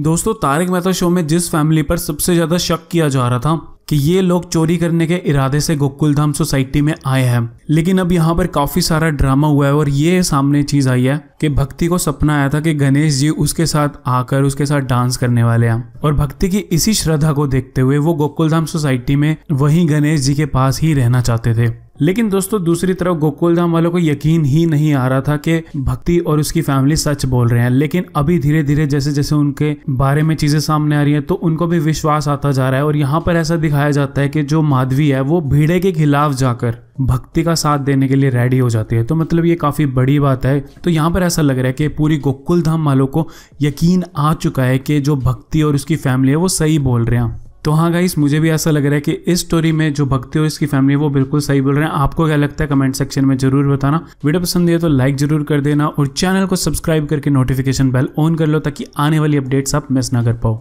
दोस्तों तारक मेहता शो में जिस फैमिली पर सबसे ज़्यादा शक किया जा रहा था कि ये लोग चोरी करने के इरादे से गोकुल धाम सोसाइटी में आए हैं लेकिन अब यहाँ पर काफ़ी सारा ड्रामा हुआ है और ये सामने चीज़ आई है कि भक्ति को सपना आया था कि गणेश जी उसके साथ आकर उसके साथ डांस करने वाले हैं और भक्ति की इसी श्रद्धा को देखते हुए वो गोकुल धाम सोसाइटी में वही गणेश जी के पास ही रहना चाहते थे लेकिन दोस्तों दूसरी तरफ गोकुल धाम वालों को यकीन ही नहीं आ रहा था कि भक्ति और उसकी फैमिली सच बोल रहे हैं लेकिन अभी धीरे धीरे जैसे जैसे उनके बारे में चीजें सामने आ रही है तो उनको भी विश्वास आता जा रहा है और यहाँ पर ऐसा दिखाया जाता है कि जो माधवी है वो भीड़े के खिलाफ जाकर भक्ति का साथ देने के लिए रेडी हो जाती है तो मतलब ये काफ़ी बड़ी बात है तो यहाँ पर ऐसा लग रहा है कि पूरी गोकुल धाम वालों को यकीन आ चुका है कि जो भक्ति और उसकी फैमिली है वो सही बोल रहे हैं तो हाँ गाइस मुझे भी ऐसा लग रहा है कि इस स्टोरी में जो भक्ति और इसकी फैमिली वो बिल्कुल सही बोल रहे हैं आपको क्या लगता है कमेंट सेक्शन में जरूर बताना वीडियो पसंद है तो लाइक जरूर कर देना और चैनल को सब्सक्राइब करके नोटिफिकेशन बेल ऑन कर लो ताकि आने वाली अपडेट्स आप मिस ना कर पाओ